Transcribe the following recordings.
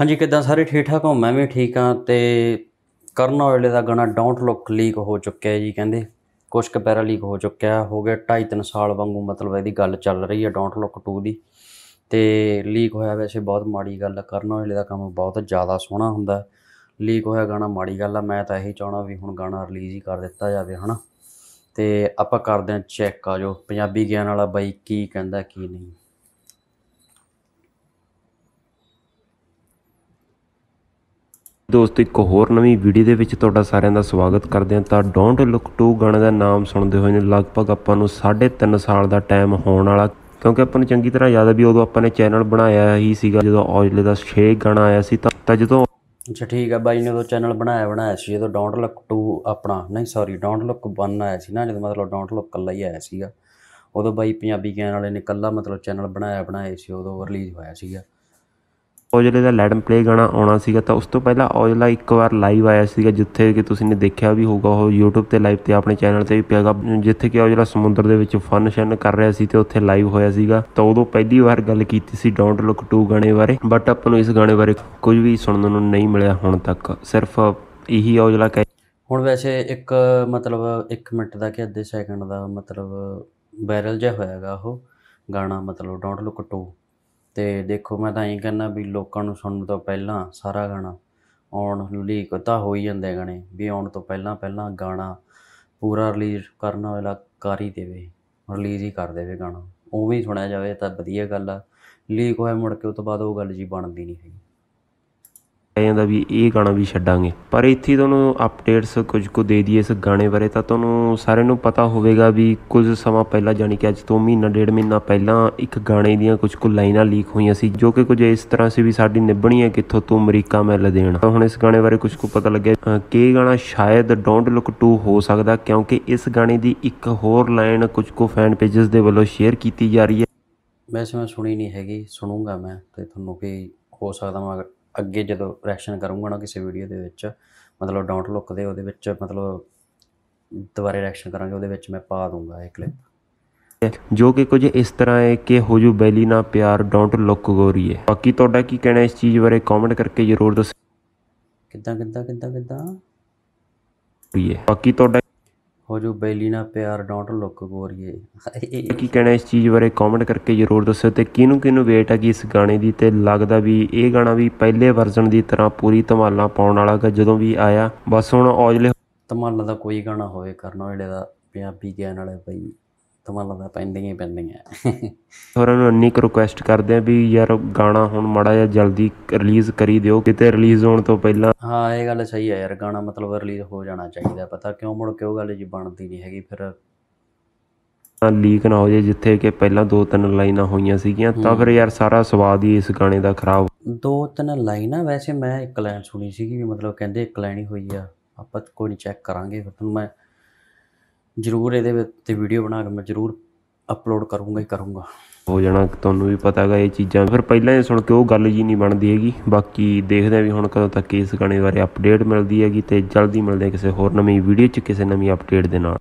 ਹਾਂਜੀ ਕਿਦਾਂ ਸਾਰੇ ਠੀਕ ਠਾਕ ਹੋ ਮੈਂ ਵੀ ਠੀਕ ਹਾਂ ਤੇ ਕਰਨ ਔਜਲੇ ਦਾ ਗਾਣਾ ਡੋਂਟ ਲੁੱਕ ਲੀਕ ਹੋ ਚੁੱਕਿਆ ਹੈ ਜੀ ਕਹਿੰਦੇ ਕੁਝ ਕੁ ਪੈਰਾ ਲੀਕ ਹੋ ਚੁੱਕਿਆ ਹੋ ਗਿਆ 2.5-3 ਸਾਲ ਵਾਂਗੂ ਮਤਲਬ ਇਹਦੀ ਗੱਲ ਚੱਲ ਰਹੀ ਹੈ ਡੋਂਟ ਲੁੱਕ 2 ਦੀ ਤੇ ਲੀਕ ਹੋਇਆ ਵੈਸੇ ਬਹੁਤ ਮਾੜੀ ਗੱਲ ਕਰਨ ਔਜਲੇ ਦਾ ਕੰਮ ਬਹੁਤ ਜ਼ਿਆਦਾ ਸੋਹਣਾ ਹੁੰਦਾ ਲੀਕ ਹੋਇਆ ਗਾਣਾ ਮਾੜੀ ਗੱਲ ਆ ਮੈਂ ਤਾਂ ਇਹੀ ਚਾਹਣਾ ਵੀ ਹੁਣ ਗਾਣਾ ਰਿਲੀਜ਼ ਹੀ ਕਰ ਦਿੱਤਾ ਜਾਵੇ ਹਨਾ ਤੇ ਆਪਾਂ ਕਰਦੇ ਆ ਚੈੱਕ ਆ ਜੋ ਪੰਜਾਬੀ ਗਿਆਨ ਵਾਲਾ ਬਾਈ ਕੀ ਕਹਿੰਦਾ ਕੀ ਨਹੀਂ ਦੋਸਤੋ ਇੱਕ ਹੋਰ ਨਵੀਂ ਵੀਡੀਓ ਦੇ ਵਿੱਚ ਤੁਹਾਡਾ ਸਾਰਿਆਂ ਦਾ ਸਵਾਗਤ ਕਰਦੇ ਹਾਂ ਤਾਂ ਡੋਂਟ ਲੁੱਕ ਟੂ ਗਾਣੇ ਦਾ ਨਾਮ ਸੁਣਦੇ ਹੋਏ ਨੇ ਲਗਭਗ ਆਪਾਂ ਨੂੰ 3.5 ਸਾਲ ਦਾ ਟਾਈਮ ਹੋਣ ਵਾਲਾ ਕਿਉਂਕਿ ਆਪਾਂ ਨੂੰ ਚੰਗੀ ਤਰ੍ਹਾਂ ਯਾਦ ਹੈ ਵੀ ਉਦੋਂ ਆਪਾਂ ਨੇ ਚੈਨਲ ਬਣਾਇਆ ਹੀ ਸੀਗਾ ਜਦੋਂ ਔਜਲੇ ਦਾ 6 ਗਾਣਾ ਆਇਆ ਸੀ ਤਾਂ ਜਦੋਂ ਅੱਛਾ ਠੀਕ ਆ ਬਾਈ ਨੇ ਉਹ ਚੈਨਲ ਬਣਾਇਆ ਬਣਾਇਆ ਸੀ ਜਦੋਂ ਡੋਂਟ ਲੁੱਕ ਟੂ ਆਪਣਾ ਨਹੀਂ ਸੌਰੀ ਡੋਂਟ ਲੁੱਕ 1 ਆਇਆ ਸੀ ਨਾ ਜਦੋਂ ਮਤਲਬ ਡੋਂਟ ਲੁੱਕ ਕੱਲਾ ਹੀ ਆਇਆ ਸੀਗਾ ਉਦੋਂ ਬਾਈ ਪੰਜਾਬੀ ਗਾਣ ਵਾਲੇ ਨੇ ਕੱਲਾ ਮਤਲਬ ਚੈਨਲ ਬਣਾਇਆ ਬਣਾਇਆ ਸੀ ਉਦੋਂ ਰਿਲੀਜ਼ ਹੋਇਆ ਸੀਗਾ ਔਜਲੇ ਦਾ ਲੈਟ ਪਲੇ ਗਾਣਾ ਆਉਣਾ ਸੀਗਾ ਤਾਂ ਉਸ ਤੋਂ ਪਹਿਲਾਂ ਔਜਲਾ ਇੱਕ ਵਾਰ ਲਾਈਵ ਆਇਆ ਸੀਗਾ ਜਿੱਥੇ ਕਿ ਤੁਸੀਂ ਨੇ ਦੇਖਿਆ ਵੀ ਹੋਊਗਾ ਉਹ YouTube ਤੇ ਲਾਈਵ ਤੇ ਆਪਣੇ ਚੈਨਲ ਤੇ ਵੀ ਪਿਆਗਾ ਜਿੱਥੇ ਕਿ ਔਜਲਾ ਸਮੁੰਦਰ ਦੇ ਵਿੱਚ ਫਨ ਸ਼ਨ ਕਰ ਰਿਹਾ ਸੀ ਤੇ ਉੱਥੇ ਲਾਈਵ ਹੋਇਆ ਸੀਗਾ ਤਾਂ ਉਦੋਂ ਪਹਿਲੀ ਵਾਰ ਗੱਲ ਕੀਤੀ ਸੀ ਡੋਂਟ ਲੁੱਕ ਟੂ ਗਾਣੇ ਬਾਰੇ ਬਟ ਆਪਾਂ ਨੂੰ ਇਸ ਗਾਣੇ ਬਾਰੇ ਕੁਝ ਵੀ ਸੁਣਨ ਨੂੰ ਨਹੀਂ ਮਿਲਿਆ ਹੁਣ ਤੱਕ ਸਿਰਫ ਇਹੀ ਔਜਲਾ ਕਹੇ ਹੁਣ ਵੈਸੇ ਇੱਕ ਮਤਲਬ 1 ਮਿੰਟ ਦਾ ਕਿ ਅੱਧੇ ਸੈਕਿੰਡ ਦਾ ਮਤਲਬ ਵਾਇਰਲ ਜਿਹਾ ਹੋਇਆਗਾ ਉਹ ਗਾਣਾ ਮਤਲਬ ਡੋਂਟ ਲੁੱਕ ਟੂ ਤੇ ਦੇਖੋ ਮੈਂ ਤਾਂ ਇਹ ਕਹਿੰਦਾ ਵੀ ਲੋਕਾਂ ਨੂੰ ਸੁਣਨ ਤੋਂ ਪਹਿਲਾਂ ਸਾਰਾ ਗਾਣਾ ਆਉਣ ਲੀਕ ਤਾਂ ਹੋ ਹੀ ਜਾਂਦੇ ਗਾਣੇ ਵੀ ਆਉਣ ਤੋਂ ਪਹਿਲਾਂ ਪਹਿਲਾਂ ਗਾਣਾ ਪੂਰਾ ਰਿਲੀਜ਼ ਕਰਨ ਵਾਲਾ ਕਰ ਹੀ ਦੇਵੇ ਰਿਲੀਜ਼ ਹੀ ਕਰ ਦੇਵੇ ਗਾਣਾ ਉਵੇਂ ਹੀ ਸੁਣਿਆ ਜਾਵੇ ਤਾਂ ਵਧੀਆ ਗੱਲ ਆ ਲੀਕ ਹੋਇਆ ਮੁੜ ਕੇ ਉਸ ਤੋਂ ਬਾਅਦ ਉਹ ਗੱਲ ਜੀ ਬਣਦੀ ਨਹੀਂ ਹੈਗੀ ਜਾਂਦਾ ਵੀ ਇਹ ਗਾਣਾ ਵੀ ਛੱਡਾਂਗੇ ਪਰ ਇੱਥੇ ਤੁਹਾਨੂੰ ਅਪਡੇਟਸ ਕੁਝ ਕੁ ਦੇ ਦਈਏ ਇਸ ਗਾਣੇ ਬਾਰੇ ਤਾਂ ਤੁਹਾਨੂੰ ਸਾਰਿਆਂ ਨੂੰ ਪਤਾ ਹੋਵੇਗਾ ਵੀ ਕੁਝ ਸਮਾਂ ਪਹਿਲਾਂ ਜਾਨੀ ਕਿ ਅੱਜ ਤੋਂ ਮਹੀਨਾ ਡੇਢ ਮਹੀਨਾ ਪਹਿਲਾਂ ਇੱਕ ਗਾਣੇ ਦੀਆਂ ਕੁਝ ਕੁ ਲਾਈਨਾਂ ਲੀਕ ਹੋਈਆਂ ਸੀ ਜੋ ਕਿ ਕੁਝ ਇਸ ਤਰ੍ਹਾਂ ਸੀ ਵੀ ਸਾਡੀ ਨਿਭਣੀ ਹੈ ਕਿੱਥੋਂ ਤੂੰ ਅਮਰੀਕਾ ਮੈਂ ਲਦੇਣ ਤਾਂ ਹੁਣ ਇਸ ਗਾਣੇ ਬਾਰੇ ਕੁਝ ਕੁ ਪਤਾ ਲੱਗਿਆ ਕਿ ਗਾਣਾ ਸ਼ਾਇਦ ਡੋਂਟ ਲੁੱਕ ਟੂ ਹੋ ਸਕਦਾ ਕਿਉਂਕਿ ਇਸ ਗਾਣੇ ਦੀ ਇੱਕ ਹੋਰ ਲਾਈਨ ਕੁਝ ਕੁ ਫੈਨ ਪੇजेस ਦੇ ਵੱਲੋਂ ਸ਼ੇਅਰ ਕੀਤੀ ਜਾ ਰਹੀ ਹੈ ਮੈਂ ਮੈਂ ਸੁਣੀ ਨਹੀਂ ਹੈਗੀ ਸੁਣੂਗਾ ਮੈਂ ਤੇ ਤੁਹਾਨੂੰ ਵੀ ਹੋ ਸਕਦਾ ਮੈਂ ਅੱਗੇ ਜਦੋਂ ਰੈਕਸ਼ਨ ਕਰੂੰਗਾ ਨਾ ਕਿਸੇ ਵੀਡੀਓ ਦੇ ਵਿੱਚ ਮਤਲਬ ਡੋਂਟ ਲੁੱਕ ਦੇ ਉਹਦੇ ਵਿੱਚ ਮਤਲਬ ਦੁਬਾਰੇ ਰੈਕਸ਼ਨ ਕਰਾਂਗੇ ਉਹਦੇ ਵਿੱਚ ਮੈਂ ਪਾ ਦੂੰਗਾ ਇਹ ਕਲਿੱਪ ਜੋ ਕਿ ਕੁਝ ਇਸ ਤਰ੍ਹਾਂ ਹੈ ਕਿ ਹੋ ਜੂ ਬੈਲੀ ਨਾ ਪਿਆਰ ਡੋਂਟ ਲੁੱਕ ਗੋਰੀ ਹੈ ਬਾਕੀ ਤੁਹਾਡਾ ਕੀ ਕਹਿਣਾ ਇਸ ਚੀਜ਼ ਬਾਰੇ ਕਮੈਂਟ ਕਰਕੇ ਜ਼ਰੂਰ ਦੱਸੋ ਕਿੱਦਾਂ ਕਿੱਦਾਂ ਕਿੱਦਾਂ ਕਿੱਦਾਂ ਬਾਕੀ ਤੁਹਾਡਾ ਹੋ ਜੋ ਬੈਲੀਨਾ ਪਿਆਰ ਡੋਂਟ ਲੁੱਕ ਗੋਰੀਏ ਇਹ ਕੀ ਕਹਿਣਾ ਇਸ ਚੀਜ਼ ਬਾਰੇ ਕਮੈਂਟ ਕਰਕੇ ਜ਼ਰੂਰ ਦੱਸੋ ਤੇ ਕਿਹਨੂੰ ਕਿਹਨੂੰ ਵੇਟ ਆ ਕਿ ਇਸ ਗਾਣੇ ਦੀ ਤੇ ਲੱਗਦਾ ਵੀ ਇਹ ਗਾਣਾ ਵੀ ਪਹਿਲੇ ਵਰਜ਼ਨ ਦੀ ਤਰ੍ਹਾਂ ਪੂਰੀ ਧਮਾਲਾ ਪਾਉਣ ਵਾਲਾ ਗਾ ਜਦੋਂ ਵੀ ਆਇਆ ਬਸ ਹੁਣ ਔਜਲੇ ਧਮਾਲਾ ਦਾ ਕੋਈ ਗਾਣਾ ਹੋਵੇ ਕਰਨ ਔਜਲੇ ਦਾ ਪੰਜਾਬੀ ਗਿਆਨ ਵਾਲੇ ਭਾਈ ਧਮਾਲਾਂ ਲੰਦਾ ਪੈਂਡਿੰਗ ਹੀ ਹੈ ਹੋਰ ਉਹਨੂੰ ਇੰਨੀ ਕੁ ਰਿਕੁਐਸਟ ਕਰਦੇ ਆ ਵੀ ਯਾਰ ਗਾਣਾ ਹੁਣ ਮੜਾ ਜਾਂ ਜਲਦੀ ਰਿਲੀਜ਼ ਕਰੀ ਦਿਓ ਕਿਤੇ ਰਿਲੀਜ਼ ਹੋਣ ਤੋਂ ਪਹਿਲਾਂ ਹਾਂ ਇਹ ਗੱਲ ਸਹੀ ਹੈ ਯਾਰ ਗਾਣਾ ਮਤਲਬ ਰਿਲੀਜ਼ ਹੋ ਜਾਣਾ ਚਾਹੀਦਾ ਪਤਾ ਕਿਉਂ ਮੁੜ ਕਿਉਂ ਗੱਲ ਜੀ ਬਣਦੀ ਨਹੀਂ ਹੈਗੀ ਫਿਰ ਤਾਂ ਲੀਕ ਨਾ ਹੋ ਜੇ ਜਿੱਥੇ ਕਿ ਪਹਿਲਾਂ ਦੋ ਤਿੰਨ ਲਾਈਨਾਂ ਹੋਈਆਂ ਸੀਗੀਆਂ ਤਾਂ ਫਿਰ ਯਾਰ ਸਾਰਾ ਸਵਾਦ ਹੀ ਇਸ ਗਾਣੇ ਦਾ ਖਰਾਬ ਦੋ ਤਿੰਨ ਲਾਈਨਾਂ ਵੈਸੇ ਮੈਂ ਇੱਕ ਲਾਈਨ ਸੁਣੀ ਸੀਗੀ ਵੀ ਮਤਲਬ ਕਹਿੰਦੇ ਇੱਕ ਲਾਈਨ ਹੀ ਹੋਈ ਆ ਆਪਾਂ ਕੋਈ ਨਹੀਂ ਚੈੱਕ ਕਰਾਂਗੇ ਫਿਰ ਤੁਹਾਨੂੰ ਮੈਂ ਜ਼ਰੂਰ ਇਹਦੇ ਉੱਤੇ ਵੀਡੀਓ ਬਣਾ ਕੇ ਮੈਂ ਜ਼ਰੂਰ ਅਪਲੋਡ ਕਰੂੰਗਾ ਹੀ ਕਰੂੰਗਾ ਹੋ ਜਾਣਾ ਤੁਹਾਨੂੰ ਵੀ ਪਤਾ ਹੈਗਾ ਇਹ ਚੀਜ਼ਾਂ ਫਿਰ ਪਹਿਲਾਂ ਇਹ ਸੁਣ ਕੇ ਉਹ ਗੱਲ ਜੀ ਨਹੀਂ ਬਣਦੀ ਹੈਗੀ ਬਾਕੀ ਦੇਖਦੇ ਆ ਵੀ ਹੁਣ ਕਦੋਂ ਤੱਕ ਇਸ ਗਾਣੇ ਬਾਰੇ ਅਪਡੇਟ ਮਿਲਦੀ ਹੈਗੀ ਤੇ ਜਲਦੀ ਮਿਲਦੇ ਹਾਂ ਕਿਸੇ ਹੋਰ ਨਵੀਂ ਵੀਡੀਓ 'ਚ ਕਿਸੇ ਨਵੀਂ ਅਪਡੇਟ ਦੇ ਨਾਲ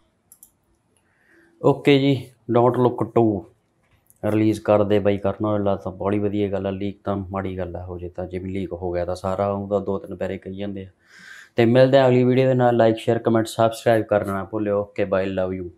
ਓਕੇ ਜੀ ਡੋਟ ਲੁੱਕ ਟੂ ਰਿਲੀਜ਼ ਕਰ ਦੇ ਬਾਈ ਕਰਨਾ ਹੋਇਆ ਤਾਂ ਬੜੀ ਵਧੀਆ ਗੱਲ ਆ ਲੀਕ ਤਾਂ ਮਾੜੀ ਗੱਲ ਆ ਹੋ ਜੇ ਤਾਂ ਜੇ ਵੀ ਲੀਕ ਹੋ ਗਿਆ ਤਾਂ ਸਾਰਾ ਉਹਦਾ ਦੋ ਤਿੰਨ ਪੈਰੇ ਕਹੀ ਜਾਂਦੇ ਆ ਤੇ ਮਿਲਦੇ ਆ ਅਗਲੀ ਵੀਡੀਓ ਦੇ ਨਾਲ ਲਾਈਕ ਸ਼ੇਅਰ ਕਮੈਂਟ ਸਬਸਕ੍ਰਾਈਬ ਕਰਨਾ ਨਾ ਭੁੱਲਿਓ ਓਕੇ ਬਾਈ ਲਵ ਯੂ